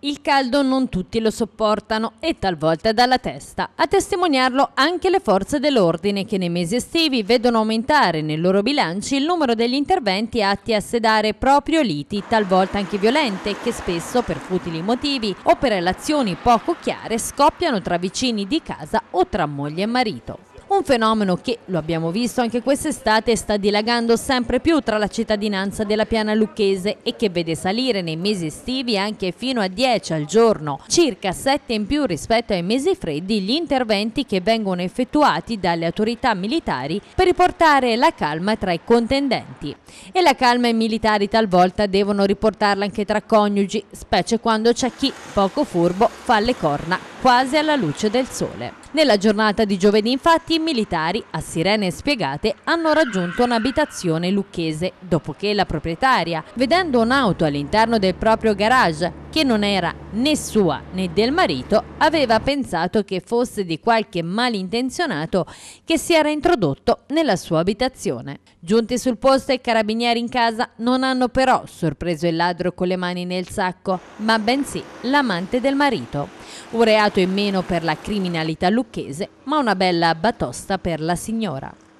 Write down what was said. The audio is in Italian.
Il caldo non tutti lo sopportano e talvolta è dalla testa. A testimoniarlo anche le forze dell'ordine che nei mesi estivi vedono aumentare nei loro bilanci il numero degli interventi atti a sedare proprio liti, talvolta anche violente, che spesso per futili motivi o per relazioni poco chiare scoppiano tra vicini di casa o tra moglie e marito. Un fenomeno che, lo abbiamo visto anche quest'estate, sta dilagando sempre più tra la cittadinanza della piana lucchese e che vede salire nei mesi estivi anche fino a 10 al giorno, circa 7 in più rispetto ai mesi freddi gli interventi che vengono effettuati dalle autorità militari per riportare la calma tra i contendenti. E la calma i militari talvolta devono riportarla anche tra coniugi, specie quando c'è chi, poco furbo, fa le corna quasi alla luce del sole. Nella giornata di giovedì infatti militari, a sirene spiegate, hanno raggiunto un'abitazione lucchese, dopo che la proprietaria, vedendo un'auto all'interno del proprio garage, che non era né sua né del marito, aveva pensato che fosse di qualche malintenzionato che si era introdotto nella sua abitazione. Giunti sul posto i carabinieri in casa non hanno però sorpreso il ladro con le mani nel sacco, ma bensì l'amante del marito. Un reato in meno per la criminalità lucchese, ma una bella batosta per la signora.